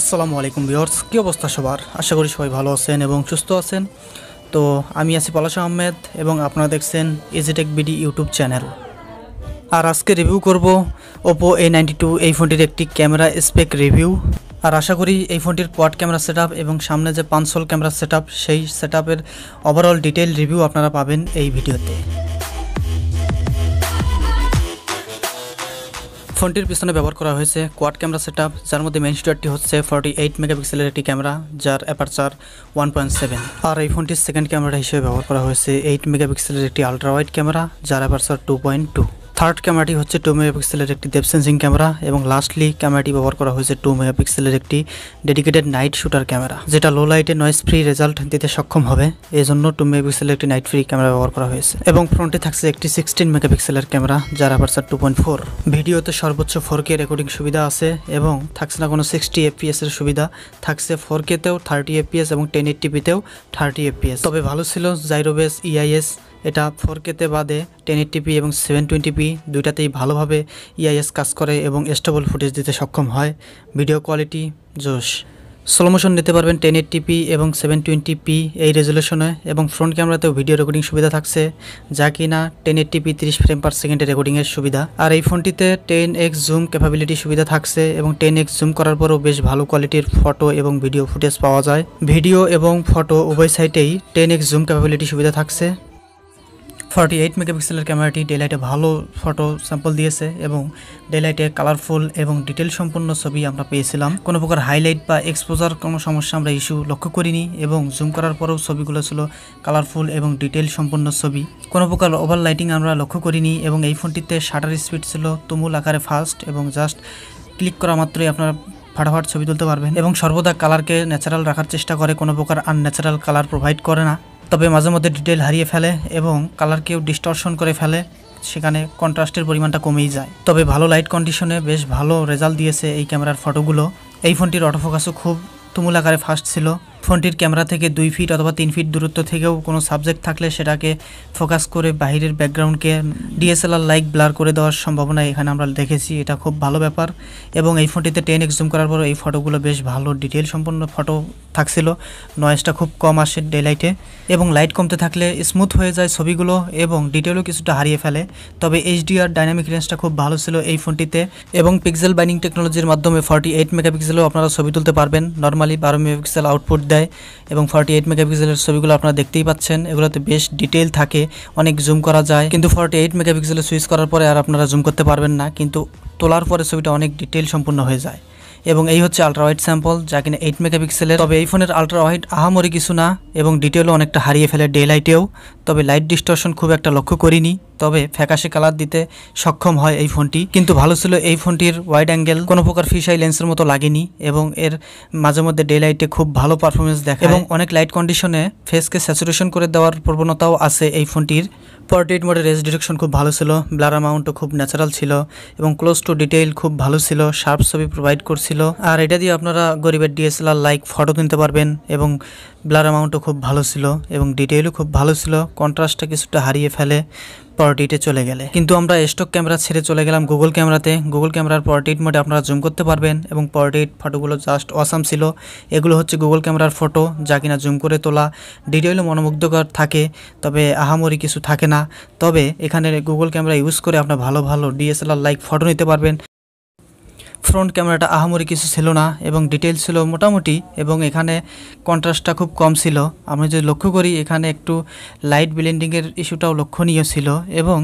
আসসালামু আলাইকুম বিহর্স কী অবস্থা সবার আশা করি সবাই ভালো আছেন এবং সুস্থ আছেন তো আমি আছি পলাশ আহমেদ এবং আপনারা দেখছেন ইজিটেক বিডি ইউটিউব চ্যানেল আর আজকে রিভিউ করব ওপো এ নাইনটি টু এই ফোনটির একটি ক্যামেরা স্পেক রিভিউ আর আশা করি এই ফোনটির কোয়াড ক্যামেরা সেট এবং সামনে যে পাঁচশোল ক্যামেরা সেট সেই সেট ওভারঅল ডিটেল রিভিউ আপনারা পাবেন এই ভিডিওতে ফোনটির পিছনে ব্যবহার করা হয়েছে কোয়াড ক্যামেরা সেট যার মধ্যে মেন স্টুয়ারটি হচ্ছে ফর্টি এইট মেগাপিক্সেলের একটি ক্যামেরা যার অ্যাপারচার ওয়ান পয়েন্ট সেভেন আর এই ফোনটির সেকেন্ড ক্যামেরা হিসেবে ব্যবহার করা হয়েছে এইট মেগাপিক্সেলের একটি আলট্রা ওয়াইড ক্যামেরা যার aperture two point two third ক্যামেরাটি হচ্ছে টু মেগাপিক্সেলের একটি ডেপ সেন্সিং ক্যামেরা এবং লাস্টলি ক্যামেরাটি ব্যবহার করা হয়েছে টু মেগাপিক্সেলের একটি ডেডিকেটেড নাইট শুটার ক্যামেরা যেটা লো লাইটে নয়েস ফ্রি রেজাল্ট দিতে সক্ষম হবে এই জন্য টু মেগাপিক্সেলের একটি নাইট ফ্রি ক্যামেরা ব্যবহার করা হয়েছে এবং ফ্রন্টে থাকছে একটি সিক্সটিন মেগাপিক্সেলের ক্যামেরা যার আবার স্যার টু পয়েন্ট ফোর ভিডিওতে সর্বোচ্চ ফোর কে রেকর্ডিং সুবিধা আছে এবং থাকছে না কোনো সিক্সটি এফপিএস এর সুবিধা থাকছে ফোর কেতেও থার্টি এফপিএস এবং টেন এইট টিপিতেও থার্টি এফপিএস তবে ভালো ছিল জাইরোবেস ইআইএস e এটা ফোর কেতে বাদে টেন টিপি এবং সেভেন টোয়েন্টিপি দুইটাতেই ভালোভাবে ইআইএস e কাজ করে এবং স্টেবল ফুটেজ দিতে সক্ষম হয় ভিডিও কোয়ালিটি জোশ মোশন নিতে পারবেন টেন টিপি এবং সেভেন টোয়েন্টিপি এই রেজুলেশনে এবং ফ্রন্ট ক্যামেরাতেও ভিডিও রেকর্ডিং সুবিধা থাকছে যা কি না টেন টিপি তিরিশ ফ্রেম পার সেকেন্ডে রেকর্ডিংয়ের সুবিধা আর এই ফোনটিতে টেন এক্স জুম ক্যাপাবিলিটি সুবিধা থাকছে এবং টেন এক্স জুম করার পরও বেশ ভালো কোয়ালিটির ফটো এবং ভিডিও ফুটেজ পাওয়া যায় ভিডিও এবং ফটো উভয় সাইটেই টেন এক্স জুম ক্যাপাবিলিটি সুবিধা থাকছে ফর্টি এইট মেগাপিক্সেলের ক্যামেরাটি ডেলাইটে ভালো ফটো স্যাম্পল দিয়েছে এবং ডেলাইটে কালারফুল এবং ডিটেল সম্পন্ন ছবি আমরা পেয়েছিলাম কোনো প্রকার হাইলাইট বা এক্সপোজার কোনো সমস্যা আমরা ইস্যু লক্ষ্য করিনি এবং জুম করার পরেও ছবিগুলো ছিল কালারফুল এবং ডিটেল সম্পন্ন ছবি কোনো প্রকার ওভার লাইটিং আমরা লক্ষ্য করিনি এবং এই ফোনটিতে শাটার স্পিড ছিল তুমুল আকারে ফাস্ট এবং জাস্ট ক্লিক করা মাত্রই আপনারা ফাটাফাট ছবি তুলতে পারবেন এবং সর্বদা কালারকে ন্যাচারাল রাখার চেষ্টা করে কোনো প্রকার আনন্যাচারাল কালার প্রোভাইড করে না তবে মাঝে মধ্যে ডিটেল হারিয়ে ফেলে এবং কালারকেও ডিস্টর্শন করে ফেলে সেখানে কন্ট্রাস্টের পরিমাণটা কমেই যায় তবে ভালো লাইট কন্ডিশনে বেশ ভালো রেজাল্ট দিয়েছে এই ক্যামেরার ফটোগুলো এই ফোনটির অটোফোকাসও খুব তুমুল আকারে ফাস্ট ছিল ফোনটির ক্যামেরা থেকে দুই ফিট অথবা তিন ফিট দূরত্ব থেকেও কোনো সাবজেক্ট থাকলে সেটাকে ফোকাস করে বাহিরের ব্যাকগ্রাউন্ডকে ডিএসএলআর লাইক ব্লার করে দেওয়ার সম্ভাবনা এখানে আমরা দেখেছি এটা খুব ভালো ব্যাপার এবং এই ফোনটিতে টেন এক্সুম করার পর এই ফটোগুলো বেশ ভালো ডিটেল সম্পন্ন ফটো থাকছিল নয়েজটা খুব কম আসে ডেলাইটে এবং লাইট কমতে থাকলে স্মুথ হয়ে যায় ছবিগুলো এবং ডিটেলও কিছুটা হারিয়ে ফেলে তবে আর ডাইনামিক রেঞ্জটা খুব ভালো ছিল এই ফোনটিতে এবং পিক্সেল বাইনিং টেকনোলজির মাধ্যমে ফর্টি এইট মেগাপিক্সেলও আপনারা ছবি তুলতে পারবেন নর্মালি বারো মেগাপিক্সেল আউটপুট দেয় যায় এবং ফর্টি এইট মেগাপিক্সেলের ছবিগুলো আপনারা দেখতেই পাচ্ছেন এগুলোতে বেশ ডিটেল থাকে অনেক জুম করা যায় কিন্তু ফর্টি এইট মেগাপিক্সেলে সুইচ করার পরে আর আপনারা জুম করতে পারবেন না কিন্তু তোলার পরে ছবিটা অনেক ডিটেল সম্পূর্ণ হয়ে যায় এবং এই হচ্ছে আলট্রাওয়াইড স্যাম্পল যা কিনা এইট মেগাপিক্সেলের তবে এই ফোনের আলট্রাওয়াইড আহামরি কিছু না এবং ডিটেলও অনেকটা হারিয়ে ফেলে ডে লাইটেও তবে লাইট ডিস্টর্শন খুব একটা লক্ষ্য করিনি তবে ফ্যাকাশে কালার দিতে সক্ষম হয় এই ফোনটি কিন্তু ভালো ছিল এই ফোনটির ওয়াইড অ্যাঙ্গেল কোনো প্রকার ফিসাই লেন্সের মতো লাগেনি এবং এর মাঝে মধ্যে ডে লাইটে খুব ভালো পারফরমেন্স দেখে এবং অনেক লাইট কন্ডিশনে ফেসকে স্যাচুরেশন করে দেওয়ার প্রবণতাও আছে এই ফোনটির পোর্ট্রেট মোডে রেস ডিরেকশন খুব ভালো ছিল ব্লার অ্যামাউন্টও খুব ন্যাচারাল ছিল এবং ক্লোজ টু ডিটেইল খুব ভালো ছিল শার্প ছবি প্রোভাইড করছিল আর এটা দিয়ে আপনারা গরিবের ডিএসএলআর লাইক ফটো তুলতে পারবেন এবং ব্লার অ্যামাউন্টও খুব ভালো ছিল এবং ডিটেইলও খুব ভালো ছিল কন্ট্রাস্টটা কিছুটা হারিয়ে ফেলে পর্টিটে চলে গেলে কিন্তু আমরা স্টক ক্যামেরা ছেড়ে চলে গেলাম গুগল ক্যামেরাতে গুগল ক্যামেরার পর্টিট মোডে আপনারা জুম করতে পারবেন এবং পর্টিট ফটোগুলো জাস্ট অসাম ছিল এগুলো হচ্ছে গুগল ক্যামেরার ফটো যা কিনা জুম করে তোলা ডিটেলও মনোমুগ্ধকর থাকে তবে আহামরি কিছু থাকে না তবে এখানে গুগল ক্যামেরা ইউজ করে আপনার ভালো ভালো ডিএসএলআর লাইক ফটো নিতে পারবেন ফ্রন্ট ক্যামেরাটা আহামরি কিছু ছিল না এবং ডিটেলস ছিল মোটামুটি এবং এখানে কন্ট্রাস্টটা খুব কম ছিল আমরা যদি লক্ষ্য করি এখানে একটু লাইট ব্লেন্ডিংয়ের ইস্যুটাও লক্ষণীয় ছিল এবং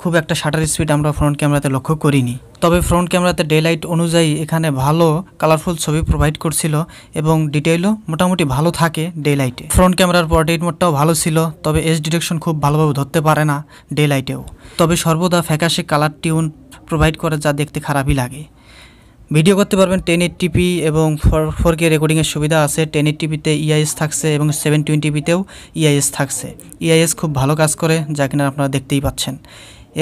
খুব একটা শাটার স্পিড আমরা ফ্রন্ট ক্যামেরাতে লক্ষ্য করিনি তবে ফ্রন্ট ক্যামেরাতে ডে লাইট অনুযায়ী এখানে ভালো কালারফুল ছবি প্রোভাইড করছিল এবং ডিটেলও মোটামুটি ভালো থাকে ডে লাইটে ফ্রন্ট ক্যামেরার পোর্ট্রেট মোডটাও ভালো ছিল তবে এস ডিরেকশন খুব ভালোভাবে ধরতে পারে না ডে লাইটেও তবে সর্বদা ফ্যাকাশে কালার টিউন প্রোভাইড করে যা দেখতে খারাপই লাগে ভিডিও করতে পারবেন টেন এইট টিপি এবং ফোর ফোর কে রেকর্ডিংয়ের সুবিধা আছে টেন এইট টিপিতে ইআইএস থাকছে এবং সেভেন টোয়েন্টিপিতেও ইআইএস থাকছে ইআইএস e খুব ভালো কাজ করে যা কিনা আপনারা দেখতেই পাচ্ছেন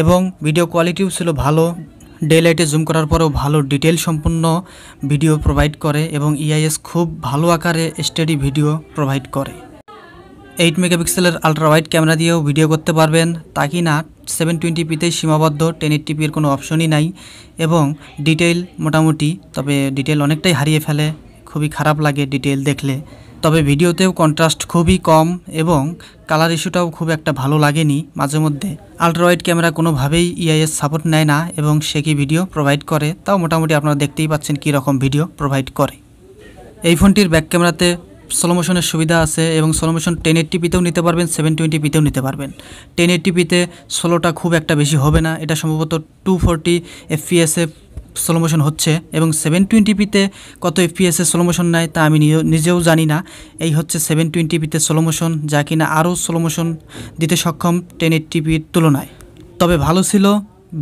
এবং ভিডিও কোয়ালিটিও ছিল ভালো ডে লাইটে জুম করার পরেও ভালো ডিটেল সম্পূর্ণ ভিডিও প্রোভাইড করে এবং ইআইএস e খুব ভালো আকারে স্টেডি ভিডিও প্রোভাইড করে এইট মেগাপিক্সেলের আলট্রাওয়াইড ক্যামেরা দিয়েও ভিডিও করতে পারবেন তা কি না সেভেন টোয়েন্টিপিতে সীমাবদ্ধ টেন টিপির কোনো অপশনই নাই এবং ডিটেল মোটামুটি তবে ডিটেল অনেকটাই হারিয়ে ফেলে খুবই খারাপ লাগে ডিটেল দেখলে তবে ভিডিওতেও কন্ট্রাস্ট খুবই কম এবং কালার ইস্যুটাও খুব একটা ভালো লাগেনি মাঝে মধ্যে আলট্রাওয়াইড ক্যামেরা কোনোভাবেই ইআইএস e সাপোর্ট নেয় না এবং সে কি ভিডিও প্রোভাইড করে তাও মোটামুটি আপনারা দেখতেই পাচ্ছেন কী রকম ভিডিও প্রোভাইড করে এই ফোনটির ব্যাক ক্যামেরাতে স্লো মোশনের সুবিধা আছে এবং স্লো মোশন টেন পিতেও নিতে পারবেন সেভেন টোয়েন্টি পিতেও নিতে পারবেন টেন পিতে স্লোটা খুব একটা বেশি হবে না এটা সম্ভবত টু ফোরটি এফপিএসে স্লো মোশন হচ্ছে এবং সেভেন টোয়েন্টি পিতে কত এফপিএসে স্লো মোশন নেয় তা আমি নিজেও জানি না এই হচ্ছে সেভেন পিতে স্লো মোশন যা কিনা আরও স্লো মোশন দিতে সক্ষম টেন পির তুলনায় তবে ভালো ছিল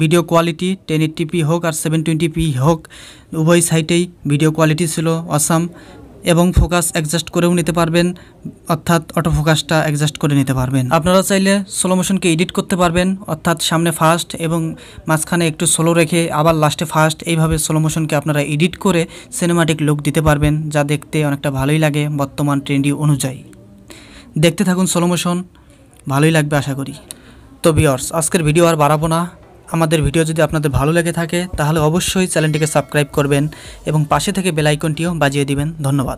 ভিডিও কোয়ালিটি টেন পি হোক আর সেভেন টোয়েন্টি পি হোক উভয় সাইটেই ভিডিও কোয়ালিটি ছিল অসাম এবং ফোকাস অ্যাডজাস্ট করেও নিতে পারবেন অর্থাৎ অটো ফোকাসটা অ্যাডজাস্ট করে নিতে পারবেন আপনারা চাইলে স্লো মোশনকে এডিট করতে পারবেন অর্থাৎ সামনে ফাস্ট এবং মাঝখানে একটু স্লো রেখে আবার লাস্টে ফাস্ট এইভাবে স্লো মোশনকে আপনারা এডিট করে সিনেমাটিক লুক দিতে পারবেন যা দেখতে অনেকটা ভালোই লাগে বর্তমান ট্রেন্ডি অনুযায়ী দেখতে থাকুন স্লো মোশন ভালোই লাগবে আশা করি তো বিয়র্স আজকের ভিডিও আর বাড়াবো না আমাদের ভিডিও যদি আপনাদের ভালো লেগে থাকে তাহলে অবশ্যই চ্যানেলটিকে সাবস্ক্রাইব করবেন এবং পাশে থেকে বেলাইকনটিও বাজিয়ে দিবেন ধন্যবাদ